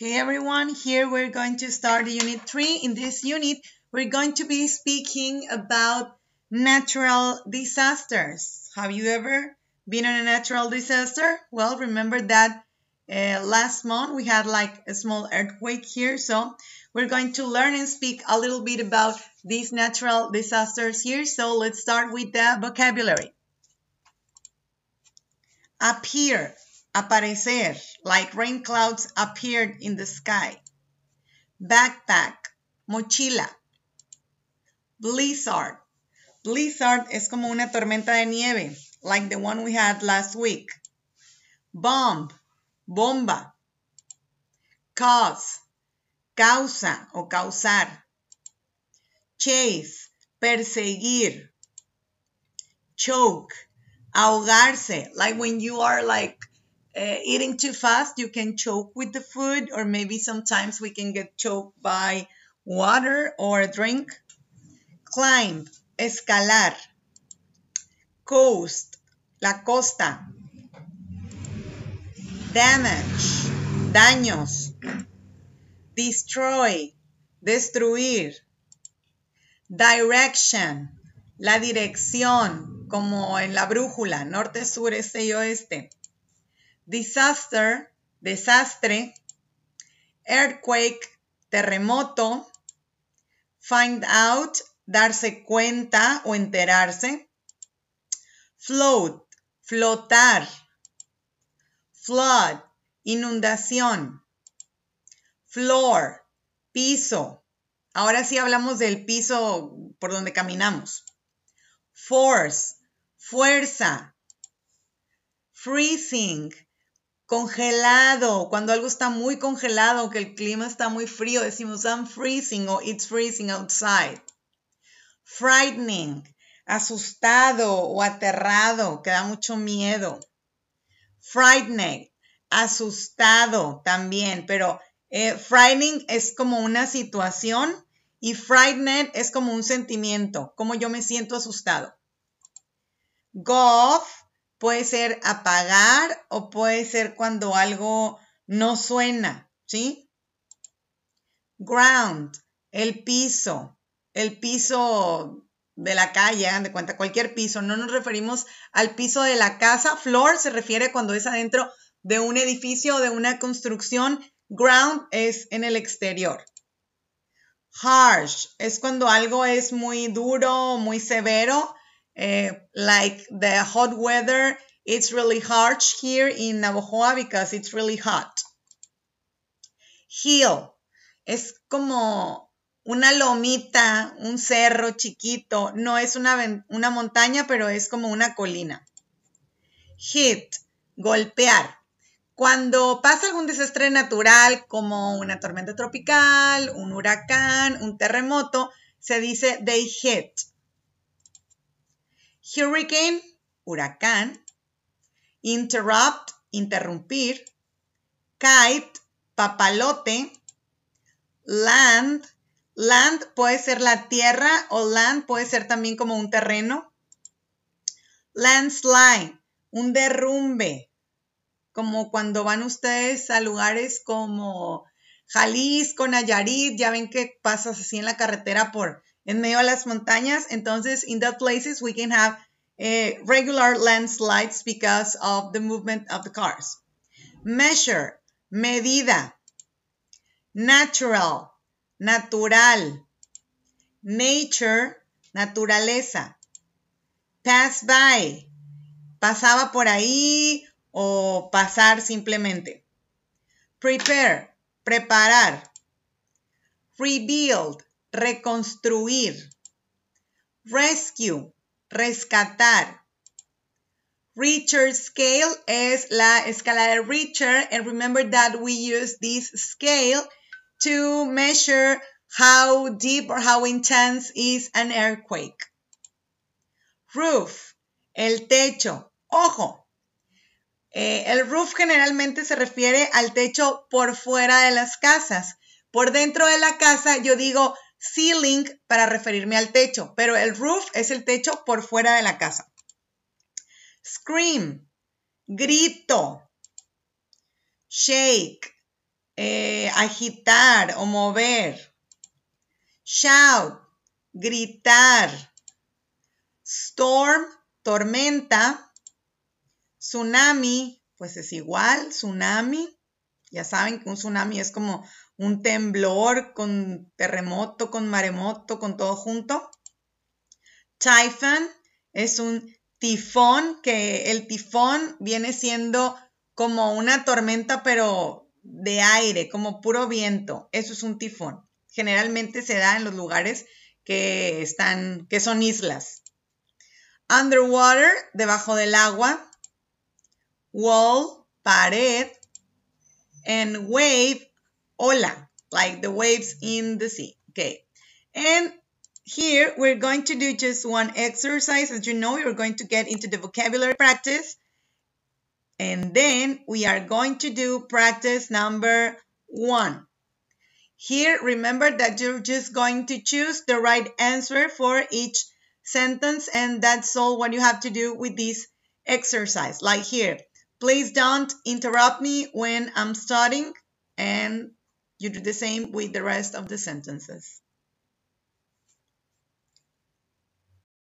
Okay, everyone, here we're going to start Unit 3. In this unit, we're going to be speaking about natural disasters. Have you ever been in a natural disaster? Well, remember that uh, last month we had like a small earthquake here, so we're going to learn and speak a little bit about these natural disasters here. So let's start with the vocabulary. Appear aparecer, like rain clouds appeared in the sky. Backpack, mochila. Blizzard. Blizzard es como una tormenta de nieve, like the one we had last week. Bomb, bomba. Cause, causa o causar. Chase, perseguir. Choke, ahogarse, like when you are like uh, eating too fast, you can choke with the food, or maybe sometimes we can get choked by water or a drink. Climb, escalar. Coast, la costa. Damage, daños. Destroy, destruir. Direction, la dirección, como en la brújula, norte, sur, este y oeste. disaster, desastre, earthquake, terremoto, find out, darse cuenta o enterarse, float, flotar, flood, inundación, floor, piso. Ahora sí hablamos del piso por donde caminamos. Force, fuerza. Freezing, Congelado, cuando algo está muy congelado, que el clima está muy frío, decimos I'm freezing o it's freezing outside. Frightening, asustado o aterrado, que da mucho miedo. Frightening, asustado también, pero eh, frightening es como una situación y frightened es como un sentimiento, como yo me siento asustado. Golf puede ser apagar o puede ser cuando algo no suena, ¿sí? Ground, el piso, el piso de la calle, de cuenta, cualquier piso. No nos referimos al piso de la casa. Floor se refiere cuando es adentro de un edificio o de una construcción. Ground es en el exterior. Harsh es cuando algo es muy duro, muy severo. Eh, like the hot weather, it's really harsh here in Navajo because it's really hot. Hill es como una lomita, un cerro chiquito. No es una, una montaña, pero es como una colina. Hit, golpear. Cuando pasa algún desastre natural como una tormenta tropical, un huracán, un terremoto, se dice they hit. Hurricane, huracán. Interrupt, interrumpir. Kite, papalote. Land, land puede ser la tierra o land puede ser también como un terreno. Landslide, un derrumbe. Como cuando van ustedes a lugares como Jalisco, Nayarit, ya ven que pasas así en la carretera por en medio de las montañas. Entonces, in those places we can have regular landslides because of the movement of the cars. Measure, medida. Natural, natural. Nature, naturaleza. Pass by, pasaba por ahí o pasar simplemente. Prepare, preparar. Rebuild, reconstruir. Rescue, rescatar. Richard scale es la escala de Richter. And remember that we use this scale to measure how deep or how intense is an earthquake. Roof, el techo. Ojo, eh, el roof generalmente se refiere al techo por fuera de las casas. Por dentro de la casa yo digo ceiling para referirme al techo, pero el roof es el techo por fuera de la casa. Scream, grito. Shake, eh, agitar o mover. Shout, gritar. Storm, tormenta. Tsunami, pues es igual, tsunami. Ya saben que un tsunami es como un temblor con terremoto, con maremoto, con todo junto. Typhon es un tifón, que el tifón viene siendo como una tormenta, pero de aire, como puro viento. Eso es un tifón. Generalmente se da en los lugares que están, que son islas. Underwater, debajo del agua. Wall, pared. and wave hola, like the waves in the sea. Okay. And here we're going to do just one exercise. As you know, you are going to get into the vocabulary practice. And then we are going to do practice number one. Here, remember that you're just going to choose the right answer for each sentence and that's all what you have to do with this exercise. Like here, Please don't interrupt me when I'm starting and you do the same with the rest of the sentences.